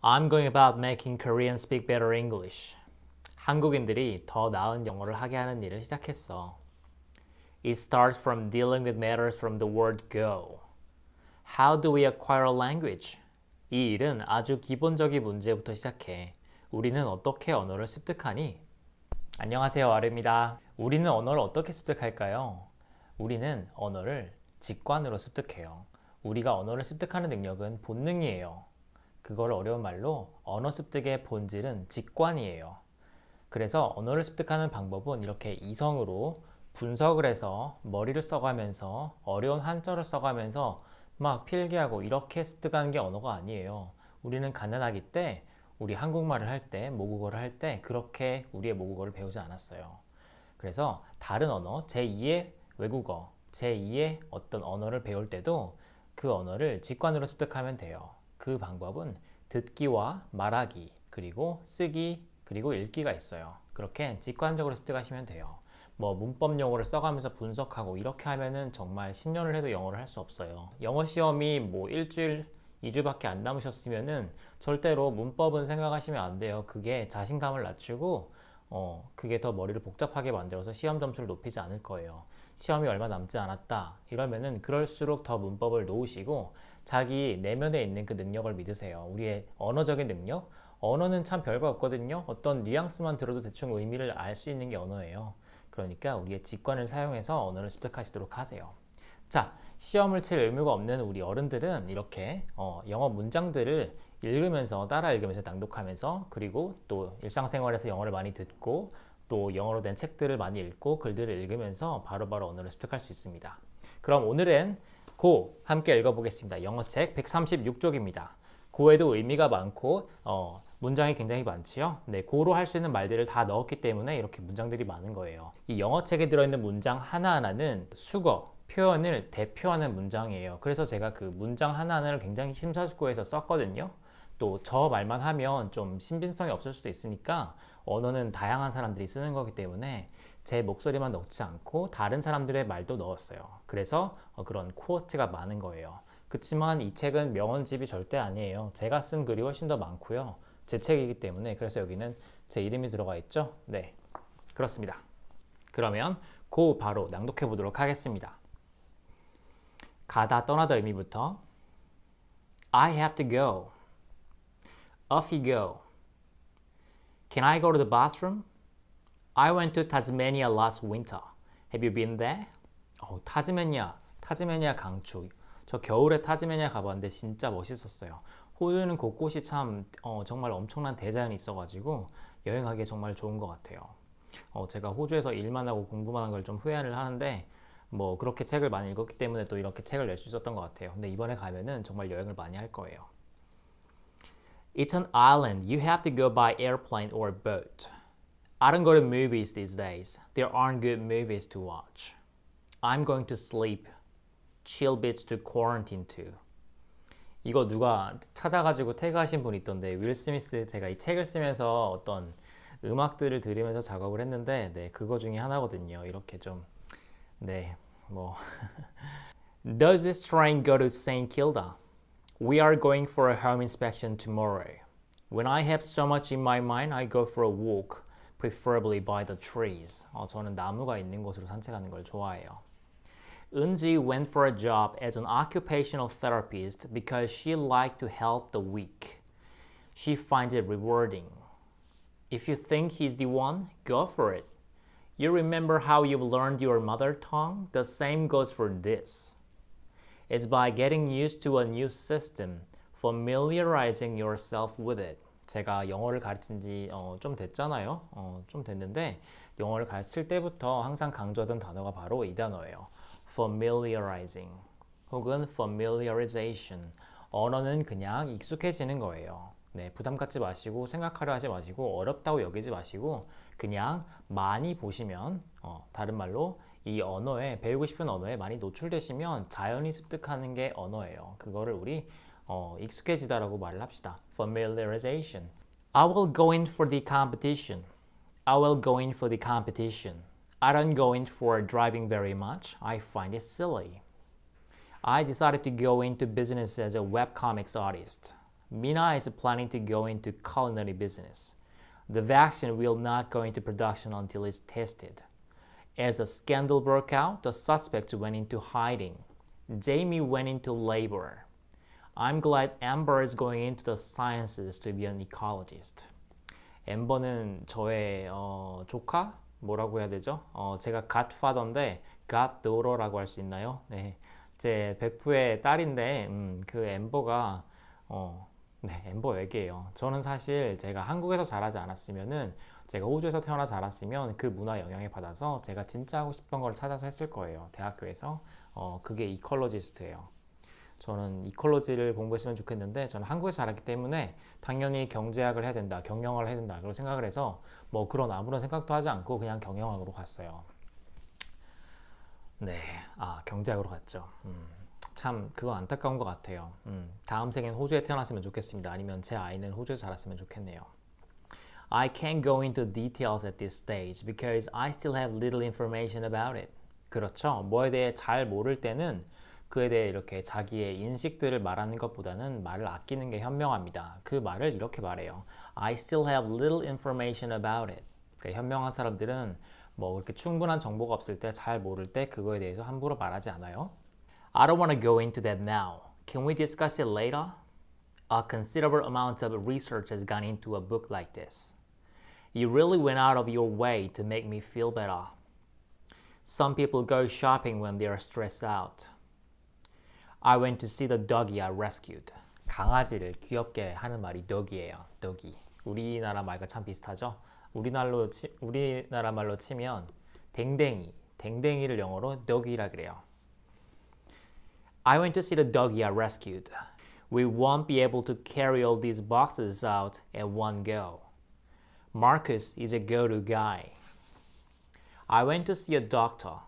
I'm going about making Koreans speak better English. 한국인들이 더 나은 영어를 하게 하는 일을 시작했어. It starts from dealing with matters from the word go. How do we acquire a language? 이 일은 아주 기본적인 문제부터 시작해. 우리는 어떻게 언어를 습득하니? 안녕하세요 아르입니다. 우리는 언어를 어떻게 습득할까요? 우리는 언어를 직관으로 습득해요. 우리가 언어를 습득하는 능력은 본능이에요. 그걸 어려운 말로 언어 습득의 본질은 직관이에요. 그래서 언어를 습득하는 방법은 이렇게 이성으로 분석을 해서 머리를 써가면서 어려운 한자를 써가면서 막 필기하고 이렇게 습득하는 게 언어가 아니에요. 우리는 가난하기 때 우리 한국말을 할 때 모국어를 할 때 그렇게 우리의 모국어를 배우지 않았어요. 그래서 다른 언어, 제2의 외국어, 제2의 어떤 언어를 배울 때도 그 언어를 직관으로 습득하면 돼요. 그 방법은 듣기와 말하기, 그리고 쓰기, 그리고 읽기가 있어요. 그렇게 직관적으로 습득하시면 돼요. 뭐 문법 용어를 써가면서 분석하고 이렇게 하면은 정말 10년을 해도 영어를 할 수 없어요. 영어 시험이 뭐 일주일, 2주밖에 안 남으셨으면은 절대로 문법은 생각하시면 안 돼요. 그게 자신감을 낮추고 어, 그게 더 머리를 복잡하게 만들어서 시험 점수를 높이지 않을 거예요. 시험이 얼마 남지 않았다 이러면은 그럴수록 더 문법을 놓으시고 자기 내면에 있는 그 능력을 믿으세요. 우리의 언어적인 능력. 언어는 참 별거 없거든요. 어떤 뉘앙스만 들어도 대충 의미를 알 수 있는 게 언어예요. 그러니까 우리의 직관을 사용해서 언어를 습득하시도록 하세요. 자, 시험을 칠 의무가 없는 우리 어른들은 이렇게 어, 영어 문장들을 읽으면서 따라 읽으면서 낭독하면서 그리고 또 일상생활에서 영어를 많이 듣고 또 영어로 된 책들을 많이 읽고 글들을 읽으면서 바로바로 바로 언어를 습득할 수 있습니다. 그럼 오늘은 고 함께 읽어보겠습니다. 영어책 136쪽입니다. 고에도 의미가 많고 어, 문장이 굉장히 많지요. 네, 고로 할 수 있는 말들을 다 넣었기 때문에 이렇게 문장들이 많은 거예요. 이 영어책에 들어있는 문장 하나하나는 수거, 표현을 대표하는 문장이에요. 그래서 제가 그 문장 하나하나를 굉장히 심사숙고해서 썼거든요. 또 저 말만 하면 좀 신빙성이 없을 수도 있으니까 언어는 다양한 사람들이 쓰는 거기 때문에 제 목소리만 넣지 않고 다른 사람들의 말도 넣었어요. 그래서 어, 그런 코어트가 많은 거예요. 그렇지만 이 책은 명언집이 절대 아니에요. 제가 쓴 글이 훨씬 더 많고요. 제 책이기 때문에 그래서 여기는 제 이름이 들어가 있죠. 네, 그렇습니다. 그러면 고 바로 낭독해 보도록 하겠습니다. 가다 떠나다 의미부터 I have to go. Off you go. Can I go to the bathroom? I went to Tasmania last winter. Have you been there? 어, 타즈메니아, 타즈메니아 강추. 저 겨울에 타즈메니아 가봤는데 진짜 멋있었어요. 호주는 곳곳이 참 어, 정말 엄청난 대자연이 있어가지고 여행하기에 정말 좋은 것 같아요. 어, 제가 호주에서 일만 하고 공부만 한 걸 좀 후회를 하는데 뭐 그렇게 책을 많이 읽었기 때문에 또 이렇게 책을 낼 수 있었던 것 같아요. 근데 이번에 가면은 정말 여행을 많이 할 거예요. It's an island. You have to go by airplane or boat. I don't go to movies these days. There aren't good movies to watch. I'm going to sleep. Chill bits to quarantine too. 이거 누가 찾아가지고 태그하신 분 있던데 윌 스미스 제가 이 책을 쓰면서 어떤 음악들을 들으면서 작업을 했는데 네 그거 중에 하나거든요. 이렇게 뭐 Does this train go to St Kilda? We are going for a home inspection tomorrow. When I have so much in my mind, I go for a walk preferably by the trees. 어, 저는 나무가 있는 곳으로 산책하는 걸 좋아해요. Eunji went for a job as an occupational therapist because she liked to help the weak. She finds it rewarding. If you think he's the one, go for it. You remember how you've learned your mother tongue? The same goes for this. It's by getting used to a new system, familiarizing yourself with it. 제가 영어를 가르친 지좀 어, 됐잖아요. 어, 좀 됐는데 영어를 가르칠 때부터 항상 강조하던 단어가 바로 이 단어예요. familiarizing 혹은 familiarization 언어는 그냥 익숙해지는 거예요. 네, 부담 갖지 마시고 생각하려 하지 마시고 어렵다고 여기지 마시고 그냥 많이 보시면 어, 다른 말로 이 언어에 배우고 싶은 언어에 많이 노출되시면 자연히 습득하는 게 언어예요. 그거를 우리 어, 익숙해지다라고 말을 합시다. familiarization. I will go in for the competition. I will go in for the competition. I don't go in for driving very much. I find it silly. I decided to go into business as a webcomics artist. Mina is planning to go into culinary business. The vaccine will not go into production until it's tested. As a scandal broke out, the suspects went into hiding. Jamie went into labor. I'm glad Amber is going into the sciences to be an ecologist. 엠버는 저의 어, 조카? 뭐라고 해야 되죠? 어, 제가 갓파더인데 갓노러라고 할 수 있나요? 네, 제 베프의 딸인데 음, 그 엠버가 어, 네, 엠버 외계예요. 저는 사실 제가 한국에서 자라지 않았으면은 제가 호주에서 태어나 자랐으면 그 문화 영향에 받아서 제가 진짜 하고 싶던 걸 찾아서 했을 거예요. 대학교에서 어, 그게 이컬러지스트예요. 저는 이퀄로지를 공부했으면 좋겠는데 저는 한국에서 자랐기 때문에 당연히 경제학을 해야 된다, 경영을 해야 된다 그런 생각을 해서 뭐 그런 아무런 생각도 하지 않고 그냥 경영학으로 갔어요. 네, 아 경제학으로 갔죠. 음, 참 그건 안타까운 것 같아요. 음, 다음 생엔 호주에 태어났으면 좋겠습니다. 아니면 제 아이는 호주에서 자랐으면 좋겠네요. I can't go into details at this stage because I still have little information about it. 그렇죠. 뭐에 대해 잘 모를 때는 그에 대해 이렇게 자기의 인식들을 말하는 것보다는 말을 아끼는 게 현명합니다. 그 말을 이렇게 말해요. I still have little information about it. 그러니까 현명한 사람들은 뭐 이렇게 충분한 정보가 없을 때 잘 모를 때 그거에 대해서 함부로 말하지 않아요. I don't want to go into that now. Can we discuss it later? A considerable amount of research has gone into a book like this. You really went out of your way to make me feel better. Some people go shopping when they are stressed out. I went to see the doggy I rescued. 강아지를 귀엽게 하는 말이 dog이에요. doggy. 우리나라 말과 참 비슷하죠? 우리나라로 치, 우리나라 말로 치면 댕댕이, 댕댕이를 영어로 doggy라 그래요. I went to see the doggy I rescued. We won't be able to carry all these boxes out at one go. Marcus is a go-to guy. I went to see a doctor.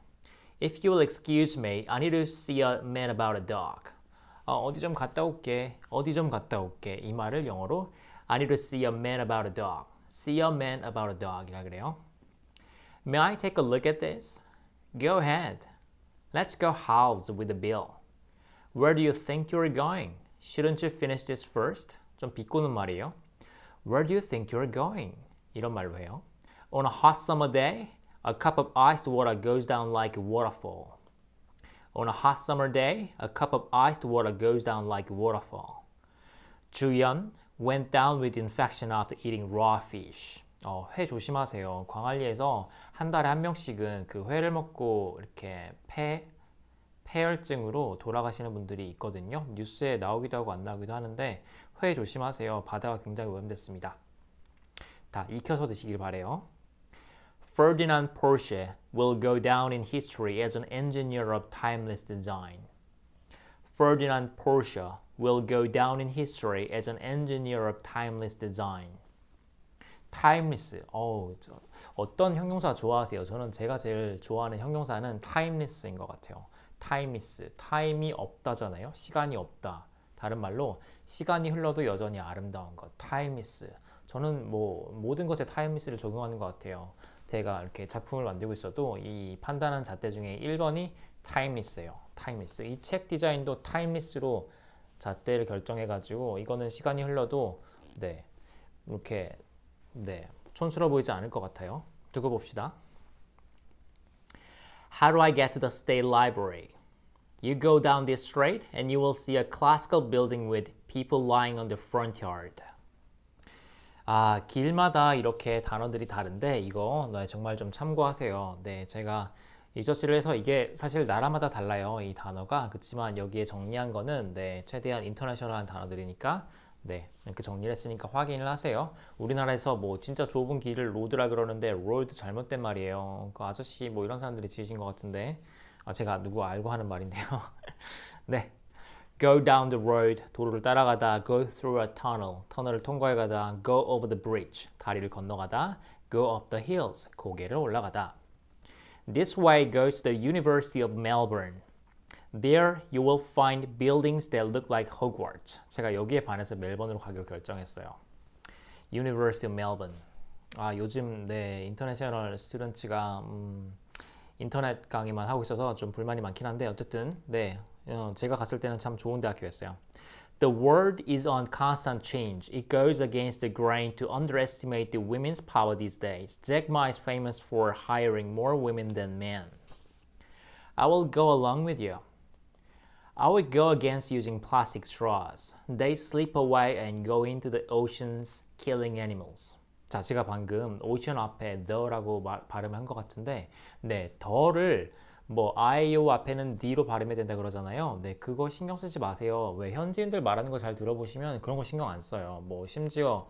If you'll excuse me, I need to see a man about a dog. 어, 좀 갔다 올게. 어디 좀 갔다 올게. 이 말을 영어로 I need to see a man about a dog. See a man about a dog 이라 그래요. May I take a look at this? Go ahead. Let's go halves with the bill. Where do you think you're going? Shouldn't you finish this first? 좀 비꼬는 말이에요. Where do you think you're going? 이런 말로 해요. On a hot summer day, A cup of iced water goes down like a waterfall. On a hot summer day, a cup of iced water goes down like a waterfall. Juyeon went down with infection after eating raw fish. 어, 회 조심하세요. 광안리에서 한 달에 한 명씩은 그 회를 먹고 이렇게 폐 폐혈증으로 돌아가시는 분들이 있거든요. 뉴스에 나오기도 하고 안 나오기도 하는데 회 조심하세요. 바다가 굉장히 오염됐습니다. 다 익혀서 드시길 바래요. Ferdinand Porsche will go down in history as an engineer of timeless design. Ferdinand Porsche will go down in history as an engineer of timeless design. timeless. 어, 어떤 형용사 좋아하세요? 저는 제가 제일 좋아하는 형용사는 timeless인 것 같아요. timeless. time이 없다잖아요. 시간이 없다. 다른 말로 시간이 흘러도 여전히 아름다운 것. timeless. 저는 뭐 모든 것에 t i m e 를 적용하는 것 같아요. 제가 이렇게 작품을 만들고 있어도 이 판단하는 잣대 중에 1번이 타임리스예요. 타임리스. 이책 디자인도 타임리스로 잣대를 결정해가지고 이거는 시간이 흘러도 네 이렇게 네 촌스러워 보이지 않을 것 같아요. 두고 봅시다. How do I get to the state library? You go down this straight and you will see a classical building with people lying on the front yard. 아 길마다 이렇게 단어들이 다른데 이거 네, 정말 좀 참고하세요 네 제가 리서치를 해서 이게 사실 나라마다 달라요 이 단어가 그렇지만 여기에 정리한 거는 네 최대한 인터내셔널한 단어들이니까 네 이렇게 정리를 했으니까 확인을 하세요 우리나라에서 뭐 진짜 좁은 길을 로드라 그러는데 롤드 잘못된 말이에요 그 아저씨 뭐 이런 사람들이 지으신 것 같은데 아 제가 누구 알고 하는 말인데요 네 go down the road 도로를 따라가다 go through a tunnel 터널을 통과해 가다 go over the bridge 다리를 건너가다 go up the hills 고개를 올라가다 This way goes to the University of Melbourne. There you will find buildings that look like Hogwarts. 제가 여기에 반해서 멜번으로 가기로 결정했어요. University of Melbourne. 아 요즘 네 인터내셔널 스튜던츠가 음, 인터넷 강의만 하고 있어서 좀 불만이 많긴 한데 어쨌든 네 제가 갔을 때는 참 좋은 대학교였어요. The world is on constant change. It goes against the grain to underestimate the women's power these days. Jack Ma is famous for hiring more women than men. I will go along with you. I would go against using plastic straws. They slip away and go into the oceans, killing animals. 자, 제가 방금 오션 앞에 더라고 발음한 것 같은데, 네, 더를 뭐 IO 앞에는 D로 발음해야 된다 그러잖아요. 네, 그거 신경 쓰지 마세요. 왜 현지인들 말하는 거 잘 들어보시면 그런 거 신경 안 써요. 뭐 심지어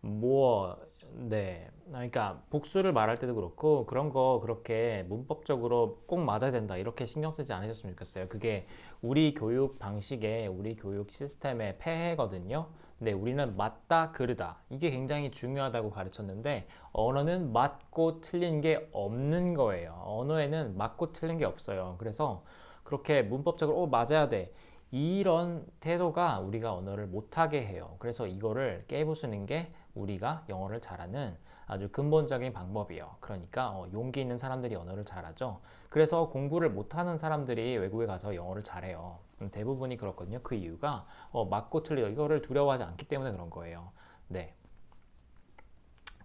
뭐 네, 그러니까 복수를 말할 때도 그렇고 그런 거 그렇게 문법적으로 꼭 맞아야 된다 이렇게 신경 쓰지 않으셨으면 좋겠어요. 그게 우리 교육 방식에 우리 교육 시스템의 폐해거든요. 네, 우리는 맞다, 그르다 이게 굉장히 중요하다고 가르쳤는데 언어는 맞고 틀린 게 없는 거예요. 언어에는 맞고 틀린 게 없어요. 그래서 그렇게 문법적으로 어, 맞아야 돼 이런 태도가 우리가 언어를 못하게 해요. 그래서 이거를 깨부수는 게 우리가 영어를 잘하는 아주 근본적인 방법이에요. 그러니까 어, 용기 있는 사람들이 언어를 잘하죠. 그래서 공부를 못하는 사람들이 외국에 가서 영어를 잘해요. 음, 대부분이 그렇거든요. 그 이유가 어, 맞고 틀리고 이거를 두려워하지 않기 때문에 그런 거예요. 네.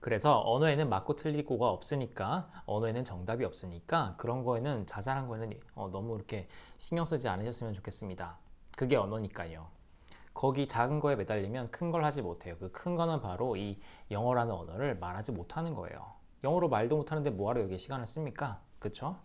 그래서 언어에는 맞고 틀리고가 없으니까 언어에는 정답이 없으니까 그런 거에는 자잘한 거는 어, 너무 이렇게 신경 쓰지 않으셨으면 좋겠습니다. 그게 언어니까요. 거기 작은 거에 매달리면 큰 걸 하지 못해요. 그 큰 거는 바로 이 영어라는 언어를 말하지 못하는 거예요. 영어로 말도 못하는데 뭐하러 여기 시간을 씁니까? 그쵸?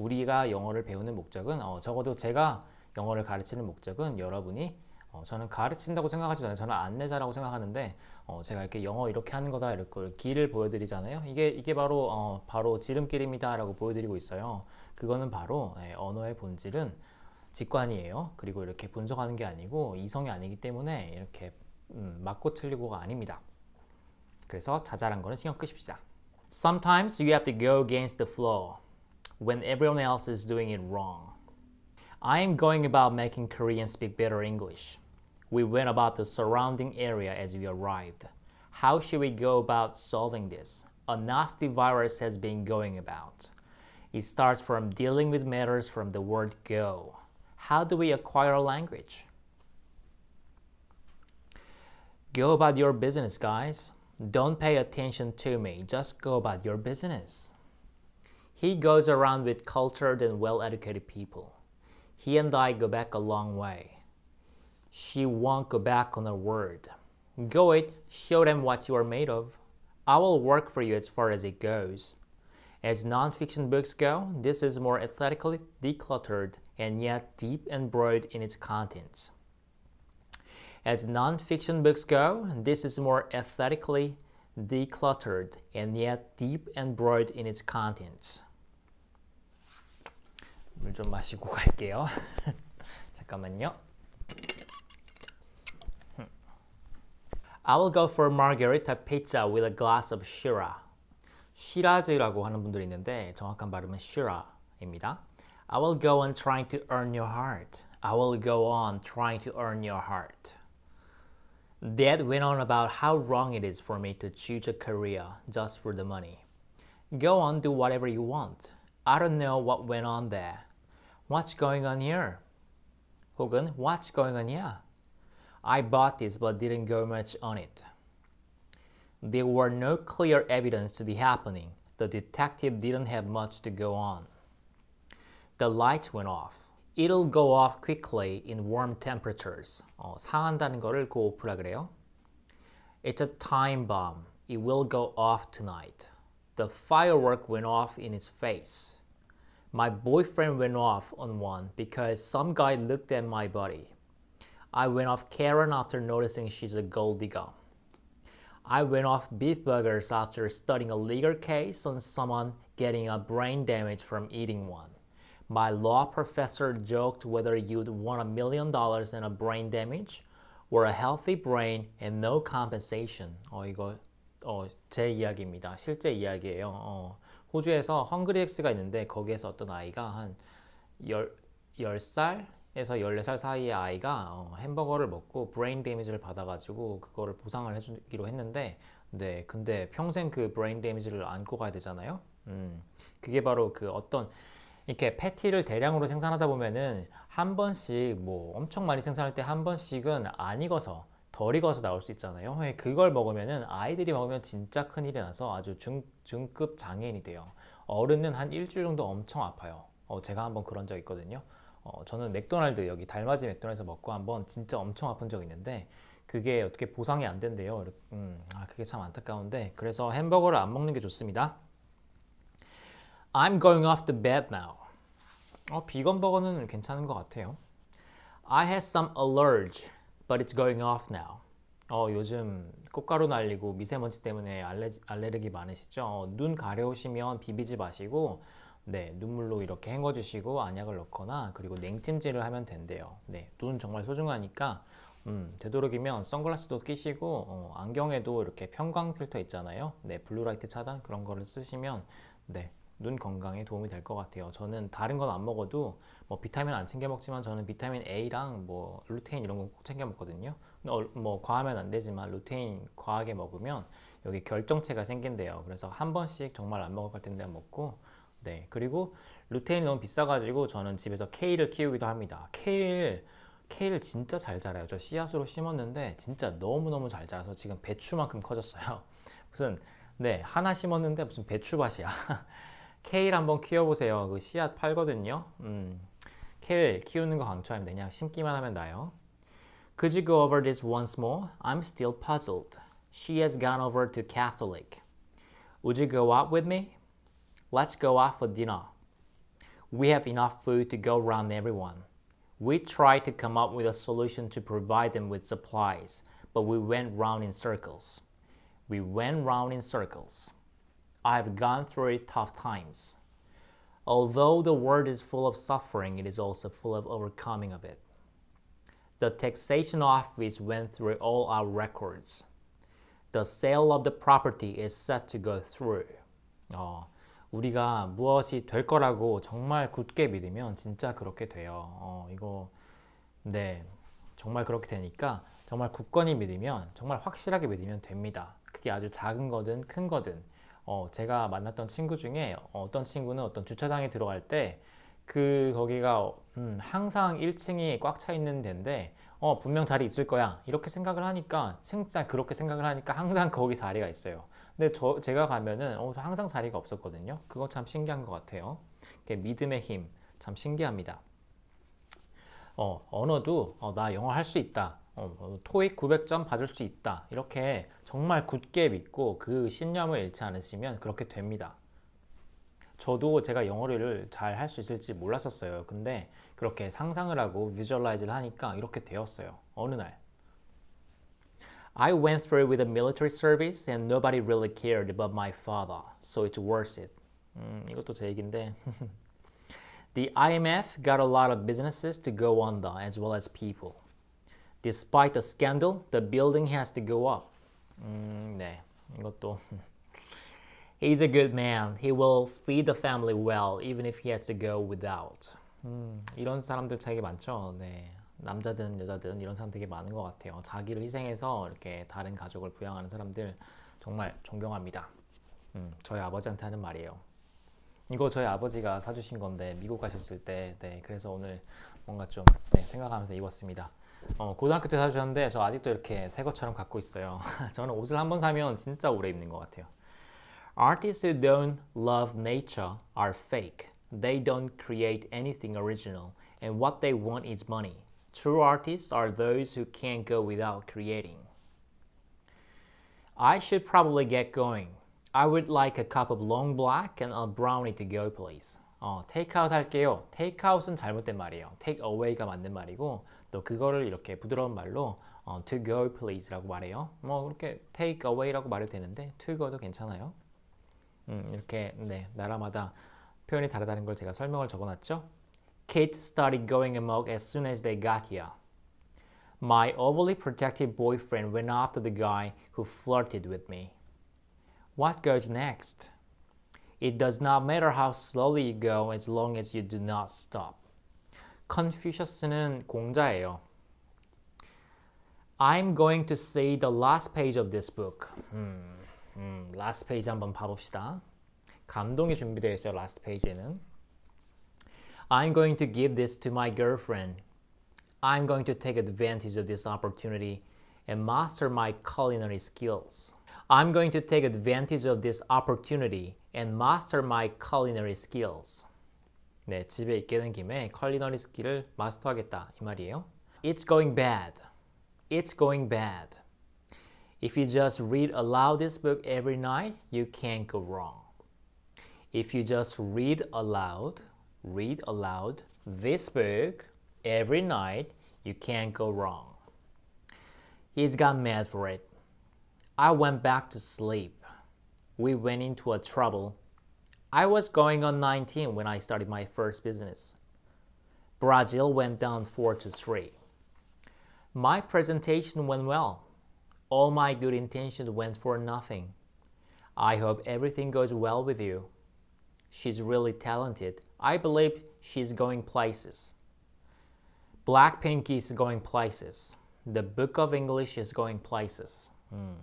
우리가 영어를 배우는 목적은 어, 적어도 제가 영어를 가르치는 목적은 여러분이 어, 저는 가르친다고 생각하지 않아요. 저는 안내자라고 생각하는데 어, 제가 이렇게 영어 이렇게 하는 거다 이렇게 그 길을 보여드리잖아요. 이게 이게 바로 어, 바로 지름길입니다라고 보여드리고 있어요. 그거는 바로 예, 언어의 본질은 직관이에요. 그리고 이렇게 분석하는 게 아니고 이성이 아니기 때문에 이렇게 음, 맞고 틀리고가 아닙니다. 그래서 자잘한 거는 신경 끄십시다. Sometimes you have to go against the flow. when everyone else is doing it wrong. I am going about making Koreans speak better English. We went about the surrounding area as we arrived. How should we go about solving this? A nasty virus has been going about. It starts from dealing with matters from the word go. How do we acquire a language? Go about your business, guys. Don't pay attention to me, just go about your business. He goes around with cultured and well educated people. He and I go back a long way. She won't go back on her word. Go it, show them what you are made of. I will work for you as far as it goes. As nonfiction books go, this is more aesthetically decluttered and yet deep and broad in its contents. As nonfiction books go, this is more aesthetically decluttered and yet deep and broad in its contents. 물좀 마시고 갈게요. 잠깐만요. I will go for margarita pizza with a glass of Shira. 시라즈라고 하는 분들이 있는데 정확한 발음은 Shira입니다. I will go on trying to earn your heart. I will go on trying to earn your heart. Dad went on about how wrong it is for me to choose a career just for the money. Go on, do whatever you want. I don't know what went on there. What's going on here? Hogan, what's going on here? I bought this but didn't go much on it. There were no clear evidence to the happening. The detective didn't have much to go on. The lights went off. It'll go off quickly in warm temperatures. 어, 상한다는 거를 고오프라 그래요. It's a time bomb. It will go off tonight. The firework went off in its face. My boyfriend went off on one because some guy looked at my body. I went off Karen after noticing she's a gold digger. I went off beef burgers after studying a legal case on someone getting a brain damage from eating one. My law professor joked whether you'd want a million dollars and a brain damage or a healthy brain and no compensation. 어 이거 어 제 이야기입니다. 실제 이야기예요. 어. 호주에서 헝그리엑스가 있는데 거기에서 어떤 아이가 한 10, 10살에서 14살 사이의 아이가 어, 햄버거를 먹고 브레인 데미지를 받아가지고 그거를 보상을 해주기로 했는데 네 근데 평생 그 브레인 데미지를 안고 가야 되잖아요 음 그게 바로 그 어떤 이렇게 패티를 대량으로 생산하다 보면은 한 번씩 뭐 엄청 많이 생산할 때 한 번씩은 안 익어서 덜 익어서 나올 수 있잖아요. 예, 그걸 먹으면은 아이들이 먹으면 진짜 큰일이 나서 아주 중, 중급 장애인이 돼요. 어른은 한 일주일 정도 엄청 아파요. 어, 제가 한번 그런 적 있거든요. 어, 저는 맥도날드 여기 달맞이 맥도날드에서 먹고 한번 진짜 엄청 아픈 적 있는데 그게 어떻게 보상이 안 된대요. 음, 아, 그게 참 안타까운데 그래서 햄버거를 안 먹는 게 좋습니다. I'm going off the bed now. 어, 비건 버거는 괜찮은 것 같아요. I had some allergy. But it's going off now. 어, 요즘 꽃가루 날리고 미세먼지 때문에 알레, 알레르기 많으시죠? 어, 눈 가려우시면 비비지 마시고 네, 눈물로 이렇게 헹궈주시고 안약을 넣거나 그리고 냉찜질을 하면 된대요. 네, 눈 정말 소중하니까 음, 되도록이면 선글라스도 끼시고 어, 안경에도 이렇게 편광 필터 있잖아요. 네, 블루라이트 차단 그런 거를 쓰시면 네, 눈 건강에 도움이 될 것 같아요. 저는 다른 건 안 먹어도 뭐 비타민 안 챙겨 먹지만 저는 비타민 A랑 뭐 루테인 이런 거 꼭 챙겨 먹거든요. 어, 뭐 과하면 안 되지만 루테인 과하게 먹으면 여기 결정체가 생긴대요. 그래서 한 번씩 정말 안 먹을 텐데 먹고 네 그리고 루테인 너무 비싸가지고 저는 집에서 케일을 키우기도 합니다. 케일 케일 진짜 잘 자라요. 저 씨앗으로 심었는데 진짜 너무너무 잘 자라서 지금 배추만큼 커졌어요. 무슨 네 하나 심었는데 무슨 배추밭이야. 케일 한번 키워보세요. 그 씨앗 팔거든요. 음, 케일 키우는 거 강추합니다. 그냥 심기만 하면 나요. Could you go over this once more? I'm still puzzled. She has gone over to Catholic. Would you go out with me? Let's go out for dinner. We have enough food to go round everyone. We tried to come up with a solution to provide them with supplies, but we went round in circles. We went round in circles. I've gone through tough times. Although the world is full of suffering, it is also full of overcoming of it. The taxation office went through all our records. The sale of the property is set to go through. 어, 우리가 무엇이 될 거라고 정말 굳게 믿으면 진짜 그렇게 돼요. 어, 이거 네 정말 그렇게 되니까 정말 굳건히 믿으면 정말 확실하게 믿으면 됩니다. 그게 아주 작은 거든 큰 거든 어, 제가 만났던 친구 중에 어떤 친구는 어떤 주차장에 들어갈 때 그 거기가 음, 항상 1층이 꽉 차 있는 데인데 어, 분명 자리 있을 거야 이렇게 생각을 하니까 진짜 그렇게 생각을 하니까 항상 거기 자리가 있어요 근데 저 제가 가면은 어, 항상 자리가 없었거든요 그거 참 신기한 것 같아요 믿음의 힘 참 신기합니다 어, 언어도 어, 나 영어 할 수 있다 어, 토익 900점 받을 수 있다 이렇게 정말 굳게 믿고 그 신념을 잃지 않으시면 그렇게 됩니다 저도 제가 영어를 잘 할 수 있을지 몰랐었어요 근데 그렇게 상상을 하고 비주얼라이즈를 하니까 이렇게 되었어요 어느 날 I went through with a military service and nobody really cared about my father so it's worth it 음, 이것도 제 얘기인데 The IMF got a lot of businesses to go under as well as people Despite the scandal, the building has to go up. 음, 네, 이것도 He's a good man. He will feed the family well, even if he has to go without. 음, 이런 사람들 되게 많죠. 네. 남자든 여자든 이런 사람 되게 많은 것 같아요. 자기를 희생해서 이렇게 다른 가족을 부양하는 사람들 정말 존경합니다. 음, 저희 아버지한테 하는 말이에요. 이거 저희 아버지가 사주신 건데 미국 가셨을 때 네, 그래서 오늘 뭔가 좀 네, 생각하면서 입었습니다. 어, 고등학교 때 사주셨는데 저 아직도 이렇게 새 것처럼 갖고 있어요. 저는 옷을 한번 사면 진짜 오래 입는 것 같아요. Artists who don't love nature are fake. They don't create anything original, and what they want is money. True artists are those who can't go without creating. I should probably get going. I would like a cup of long black and a brownie to go, please. 어, 테이크아웃 할게요. 테이크아웃은 잘못된 말이에요. take away가 맞는 말이고 또 그거를 이렇게 부드러운 말로 어, to go please라고 말해요. 뭐 이렇게 take away라고 말해도 되는데 to go도 괜찮아요. 음, 이렇게 네 나라마다 표현이 다르다는 걸 제가 설명을 적어놨죠. Kids started going amok as soon as they got here. My overly protective boyfriend went after the guy who flirted with me. What goes next? It does not matter how slowly you go as long as you do not stop. Confucius는 공자예요. I'm going to say the last page of this book. 음, 음, last page 한번 봐봅시다. 감동이 준비되어 있어요. last page에는. I'm going to give this to my girlfriend. I'm going to take advantage of this opportunity and master my culinary skills. I'm going to take advantage of this opportunity and master my culinary skills. 네, 집에 있게 된 김에 culinary 스킬을 마스터하겠다 이 말이에요. It's going bad. It's going bad. If you just read aloud this book every night, you can't go wrong. If you just read aloud, read aloud this book every night, you can't go wrong. He's got mad for it. I went back to sleep. We went into a trouble. I was going on 19 when I started my first business. Brazil went down 4 to 3. My presentation went well. All my good intentions went for nothing. I hope everything goes well with you. She's really talented. I believe she's going places. Blackpink is going places. The Book of English is going places. Hmm.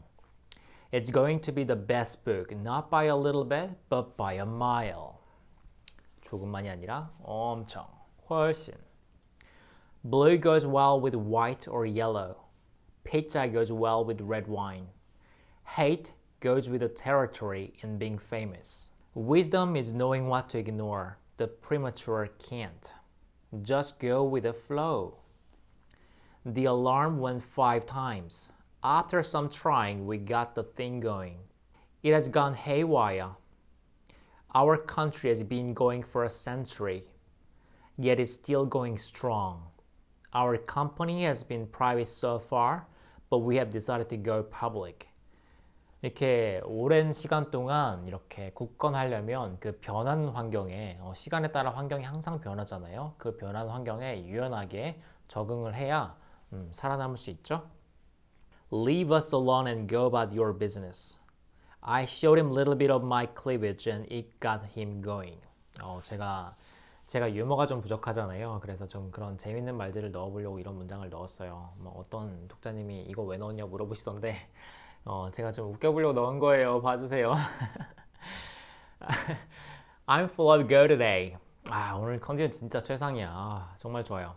It's going to be the best book, not by a little bit, but by a mile. 조금만이 아니라 엄청, 훨씬. Blue goes well with white or yellow. Pizza goes well with red wine. Hate goes with the territory in being famous. Wisdom is knowing what to ignore. The premature can't. Just go with the flow. The alarm went five times. After some trying, we got the thing going. It has gone haywire. Our country has been going for a century, yet it's still going strong. Our company has been private so far, but we have decided to go public. 이렇게 오랜 시간 동안 이렇게 굳건하려면 그 변한 환경에 어, 시간에 따라 환경이 항상 변하잖아요. 그 변한 환경에 유연하게 적응을 해야 음, 살아남을 수 있죠. Leave us alone and go about your business. I showed him a little bit of my cleavage and it got him going. 어, 제가 제가 유머가 좀 부족하잖아요. 그래서 좀 그런 재밌는 말들을 넣어보려고 이런 문장을 넣었어요. 뭐 어떤 독자님이 이거 왜 넣었냐 물어보시던데 어, 제가 좀 웃겨보려고 넣은 거예요. 봐주세요. I'm full of go today. 아 오늘 컨디션 진짜 최상이야. 정말 좋아요.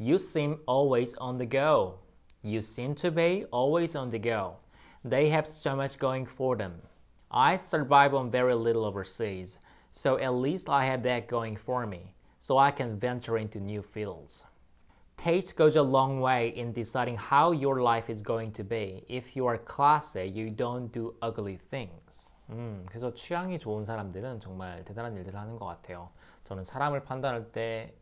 You seem always on the go. You seem to be always on the go. They have so much going for them. I survive on very little overseas, so at least I have that going for me, so I can venture into new fields. Taste goes a long way in deciding how your life is going to be. If you are classy, you don't do ugly things. 음, 그래서 취향이 좋은 사람들은 정말 대단한 일들을 하는 것 같아요. 저는 사람을 판단할 때,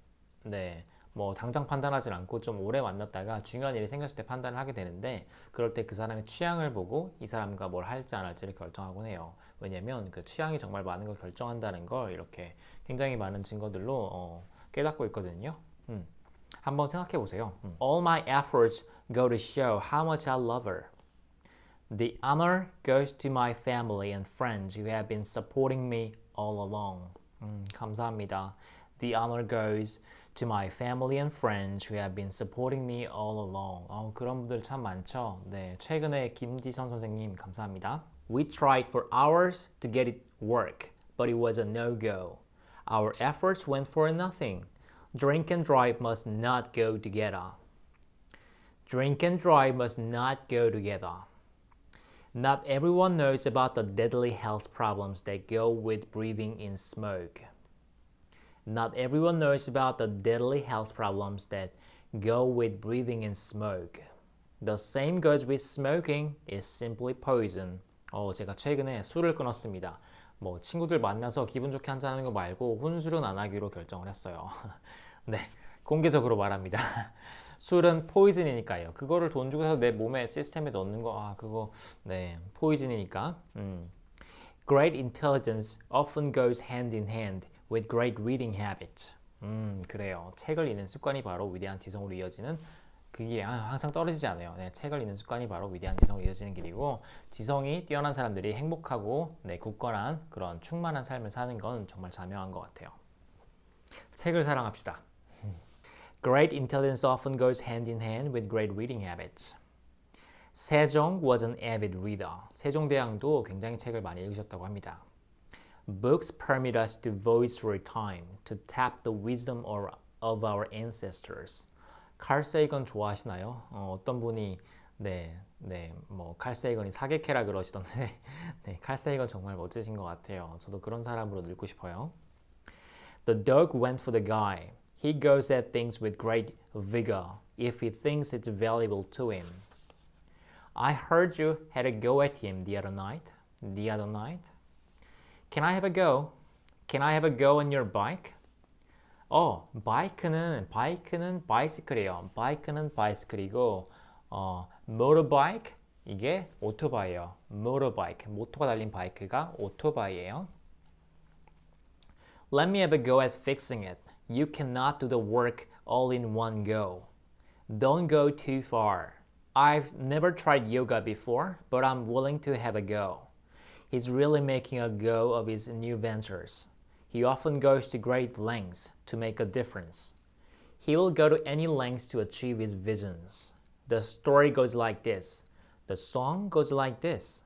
네, 뭐 당장 판단하진 않고 좀 오래 만났다가 중요한 일이 생겼을 때 판단을 하게 되는데 그럴 때 그 사람의 취향을 보고 이 사람과 뭘 할지 안 할지를 결정하곤 해요. 왜냐면 그 취향이 정말 많은 걸 결정한다는 걸 이렇게 굉장히 많은 증거들로 어, 깨닫고 있거든요. 음. 한번 생각해 보세요. 음. All my efforts go to show how much I love her. The honor goes to my family and friends who have been supporting me all along. 음, 감사합니다. The honor goes to my family and friends who have been supporting me all along. 어, 그런 분들 참 많죠. 네, 최근에 김지선 선생님 감사합니다. We tried for hours to get it work, but it was a no-go. Our efforts went for nothing. Drink and drive must not go together. Drink and drive must not go together. Not everyone knows about the deadly health problems that go with breathing in smoke. Not everyone knows about the deadly health problems that go with breathing in smoke. The same goes with smoking is simply poison. 어, 제가 최근에 술을 끊었습니다. 뭐 친구들 만나서 기분 좋게 한잔하는 거 말고 혼술은 안 하기로 결정을 했어요. 네, 공개적으로 말합니다. 술은 포이즌이니까요. 그거를 돈 주고 사서 내 몸에 시스템에 넣는 거, 아 그거 네, 포이즌이니까. 음. Great intelligence often goes hand in hand with great reading habit. 음, 그래요. 책을 읽는 습관이 바로 위대한 지성으로 이어지는 그 길이 아, 항상 떨어지지 않아요. 네, 책을 읽는 습관이 바로 위대한 지성으로 이어지는 길이고 지성이 뛰어난 사람들이 행복하고 네, 굳건한 그런 충만한 삶을 사는 건 정말 자명한 것 같아요. 책을 사랑합시다. Great intelligence often goes hand in hand with great reading habits. 세종 was an avid reader. 세종대왕도 굉장히 책을 많이 읽으셨다고 합니다. Books permit us to void through time, to tap the wisdom or, of our ancestors. 칼세이건 좋아하시나요? 어, 어떤 분이 네, 네, 뭐 칼세이건이 사계캐라 그러시던데 네, 칼 정말 멋지신 것 같아요. 저도 그런 사람으로 늙고 싶어요. The dog went for the guy. He goes at things with great vigor if he thinks it's valuable to him. I heard you had a go at him the other night. The other night. Can I have a go? Can I have a go on your bike? 어, oh, bike는 bike는 bicycle이요. Bike는 bicycle이고 어, motorbike 이게 오토바이예요. motorbike 모터가 달린 바이크가 오토바이예요. Let me have a go at fixing it. You cannot do the work all in one go. Don't go too far. I've never tried yoga before, but I'm willing to have a go. He's really making a go of his new ventures. He often goes to great lengths to make a difference. He will go to any lengths to achieve his visions. The story goes like this. The song goes like this.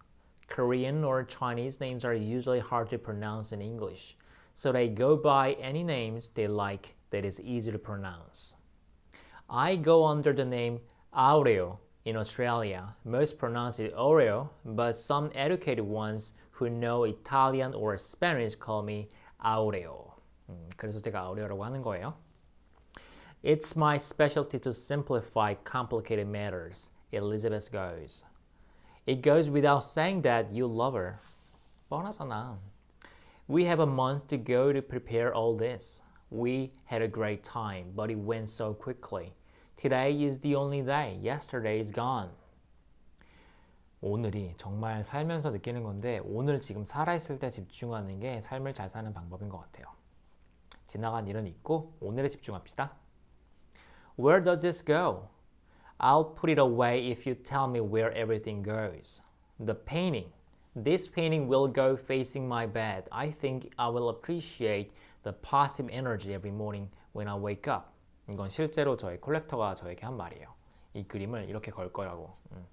Korean or Chinese names are usually hard to pronounce in English, so they go by any names they like that is easy to pronounce. I go under the name Aureo in Australia. Most pronounce it Oreo, but some educated ones who know Italian or Spanish call me Aureo. 그래서 제가 Aureo라고 하는 거예요. It's my specialty to simplify complicated matters, Elizabeth goes. It goes without saying that you love her. 뻔하잖아. We have a month to go to prepare all this. We had a great time, but it went so quickly. Today is the only day. Yesterday is gone. 오늘이 정말 살면서 느끼는 건데 오늘 지금 살아있을 때 집중하는 게 삶을 잘 사는 방법인 것 같아요. 지나간 일은 있고 오늘에 집중합시다. Where does this go? I'll put it away if you tell me where everything goes. The painting. This painting will go facing my bed. I think I will appreciate the positive energy every morning when I wake up. 이건 실제로 저희 콜렉터가 저에게 한 말이에요. 이 그림을 이렇게 걸 거라고. 음.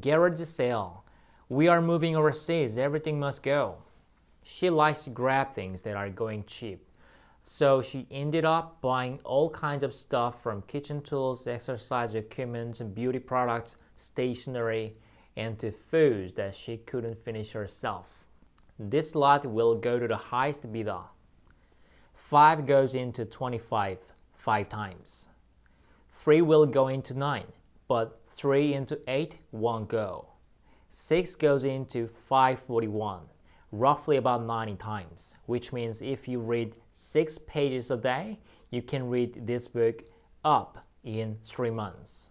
Garage sale. We are moving overseas. Everything must go. She likes to grab things that are going cheap. So she ended up buying all kinds of stuff from kitchen tools, exercise equipment, beauty products, stationery, and to foods that she couldn't finish herself. This lot will go to the highest bidder. 5 goes into 25. 5 times. 3 will go into 9, but 3 into 8 won't go. 6 goes into 541, roughly about 90 times, which means if you read 6 pages a day, you can read this book up in 3 months.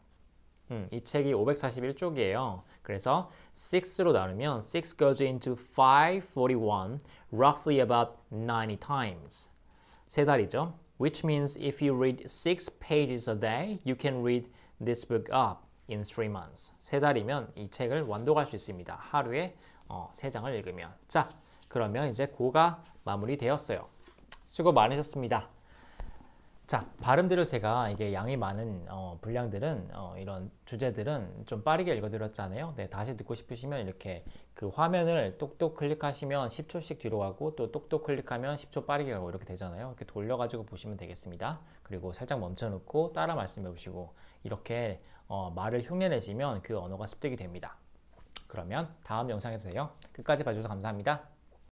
음, hmm, 이 책이 541쪽이에요. 그래서 6로 나누면 6 goes into 541 roughly about 90 times. 세 달이죠. Which means if you read six pages a day, you can read this book up in three months. 세 달이면 이 책을 완독할 수 있습니다. 하루에 어, 세 장을 읽으면. 자, 그러면 이제 고가 마무리되었어요. 수고 많으셨습니다. 자 발음들을 제가 이게 양이 많은 어, 분량들은 어, 이런 주제들은 좀 빠르게 읽어드렸잖아요 네 다시 듣고 싶으시면 이렇게 그 화면을 똑똑 클릭하시면 10초씩 뒤로 가고 또 똑똑 클릭하면 10초 빠르게 가고 이렇게 되잖아요 이렇게 돌려 가지고 보시면 되겠습니다 그리고 살짝 멈춰 놓고 따라 말씀해 보시고 이렇게 어, 말을 흉내내시면 그 언어가 습득이 됩니다 그러면 다음 영상에서 봬요 끝까지 봐주셔서 감사합니다